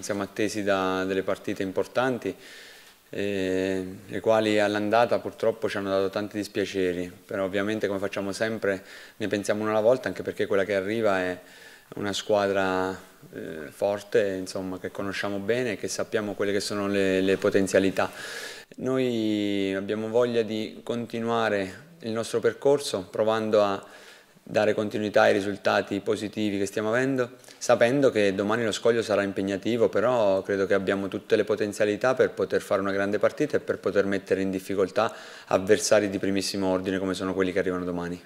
Siamo attesi da delle partite importanti, eh, le quali all'andata purtroppo ci hanno dato tanti dispiaceri, però ovviamente come facciamo sempre ne pensiamo una alla volta, anche perché quella che arriva è una squadra eh, forte, insomma, che conosciamo bene e che sappiamo quelle che sono le, le potenzialità. Noi abbiamo voglia di continuare il nostro percorso provando a dare continuità ai risultati positivi che stiamo avendo, sapendo che domani lo scoglio sarà impegnativo, però credo che abbiamo tutte le potenzialità per poter fare una grande partita e per poter mettere in difficoltà avversari di primissimo ordine come sono quelli che arrivano domani.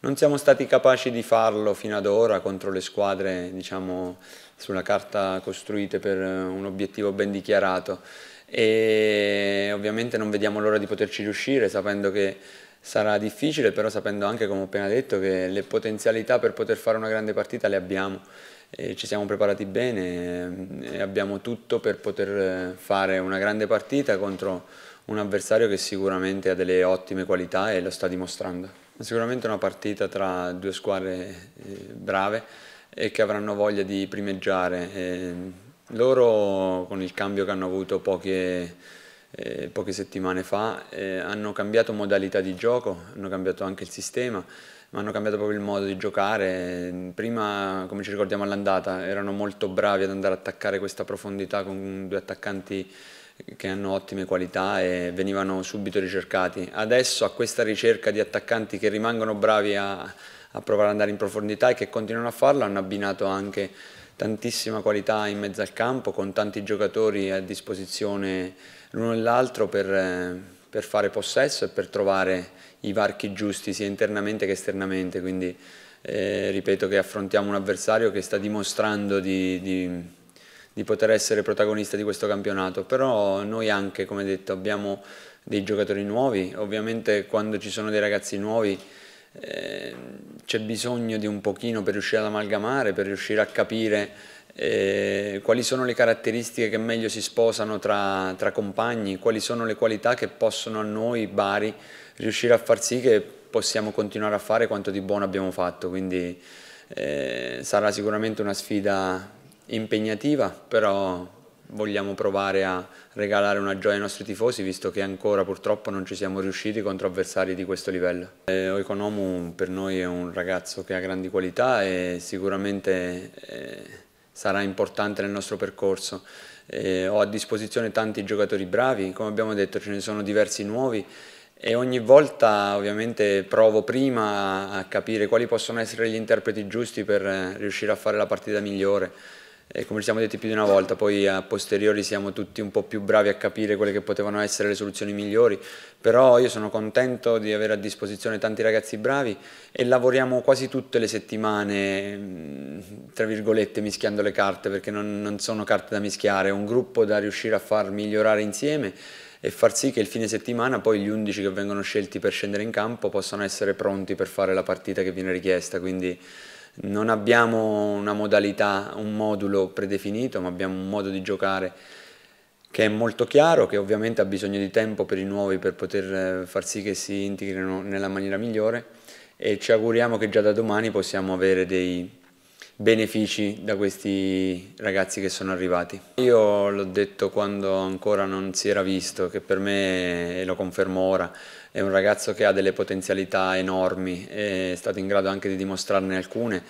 Non siamo stati capaci di farlo fino ad ora contro le squadre diciamo, sulla carta costruite per un obiettivo ben dichiarato e ovviamente non vediamo l'ora di poterci riuscire sapendo che Sarà difficile, però sapendo anche, come ho appena detto, che le potenzialità per poter fare una grande partita le abbiamo. E ci siamo preparati bene mm, e abbiamo tutto per poter eh, fare una grande partita contro un avversario che sicuramente ha delle ottime qualità e lo sta dimostrando. Sicuramente una partita tra due squadre eh, brave e che avranno voglia di primeggiare. E ehm, loro con il cambio che hanno avuto poche eh, poche settimane fa, eh, hanno cambiato modalità di gioco, hanno cambiato anche il sistema, ma hanno cambiato proprio il modo di giocare. Prima, come ci ricordiamo all'andata, erano molto bravi ad andare a attaccare questa profondità con due attaccanti che hanno ottime qualità e venivano subito ricercati. Adesso a questa ricerca di attaccanti che rimangono bravi a, a provare ad andare in profondità e che continuano a farlo hanno abbinato anche tantissima qualità in mezzo al campo, con tanti giocatori a disposizione l'uno e l'altro per, eh, per, fare possesso e per trovare i varchi giusti sia internamente che esternamente, quindi eh, ripeto che affrontiamo un avversario che sta dimostrando di, di, di poter essere protagonista di questo campionato, però noi anche, come detto, abbiamo dei giocatori nuovi, ovviamente quando ci sono dei ragazzi nuovi Ehm, c'è bisogno di un pochino per riuscire ad amalgamare, per riuscire a capire eh, quali sono le caratteristiche che meglio si sposano tra, tra compagni, quali sono le qualità che possono a noi, Bari, riuscire a far sì che possiamo continuare a fare quanto di buono abbiamo fatto, quindi eh, sarà sicuramente una sfida impegnativa, però vogliamo provare a regalare una gioia ai nostri tifosi visto che ancora purtroppo non ci siamo riusciti contro avversari di questo livello. Eh, Oikonomu per noi è un ragazzo che ha grandi qualità e sicuramente eh, sarà importante nel nostro percorso. Eh, ho a disposizione tanti giocatori bravi, come abbiamo detto ce ne sono diversi nuovi e ogni volta ovviamente provo prima a capire quali possono essere gli interpreti giusti per eh, riuscire a fare la partita migliore eh, come ci siamo detti più di una volta, poi a posteriori siamo tutti un po' più bravi a capire quelle che potevano essere le soluzioni migliori, però io sono contento di avere a disposizione tanti ragazzi bravi e lavoriamo quasi tutte le settimane, mm, tra virgolette, mischiando le carte, perché non, non sono carte da mischiare, è un gruppo da riuscire a far migliorare insieme e far sì che il fine settimana poi gli 11 che vengono scelti per scendere in campo possano essere pronti per fare la partita che viene richiesta, quindi non abbiamo una modalità, un modulo predefinito, ma abbiamo un modo di giocare che è molto chiaro, che ovviamente ha bisogno di tempo per i nuovi per poter eh, far sì che si integrino nella maniera migliore e ci auguriamo che già da domani possiamo avere dei, benefici da questi ragazzi che sono arrivati. Io l'ho detto quando ancora non si era visto, che per me, e lo confermo ora, è un ragazzo che ha delle potenzialità enormi, è stato in grado anche di dimostrarne alcune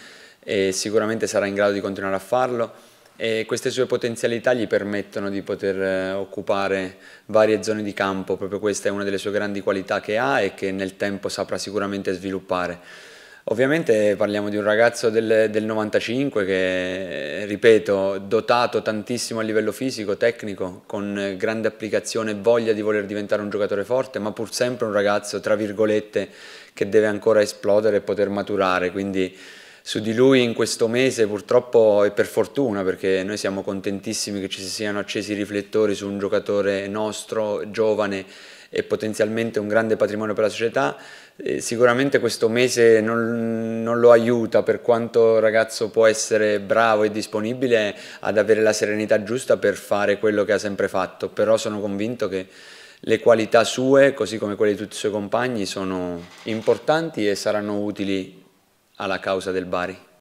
e sicuramente sarà in grado di continuare a farlo e queste sue potenzialità gli permettono di poter eh, occupare varie zone di campo, proprio questa è una delle sue grandi qualità che ha e che nel tempo saprà sicuramente sviluppare. Ovviamente parliamo di un ragazzo del, del, 95 che, ripeto, dotato tantissimo a livello fisico, tecnico, con grande applicazione e voglia di voler diventare un giocatore forte, ma pur sempre un ragazzo, tra virgolette, che deve ancora esplodere e poter maturare. Quindi su di lui in questo mese purtroppo è per fortuna, perché noi siamo contentissimi che ci si siano accesi i riflettori su un giocatore nostro, giovane e potenzialmente un grande patrimonio per la società, eh, sicuramente questo mese non, non, lo aiuta per quanto ragazzo può essere bravo e disponibile ad avere la serenità giusta per fare quello che ha sempre fatto, però sono convinto che le qualità sue, così come quelle di tutti i suoi compagni, sono importanti e saranno utili alla causa del Bari.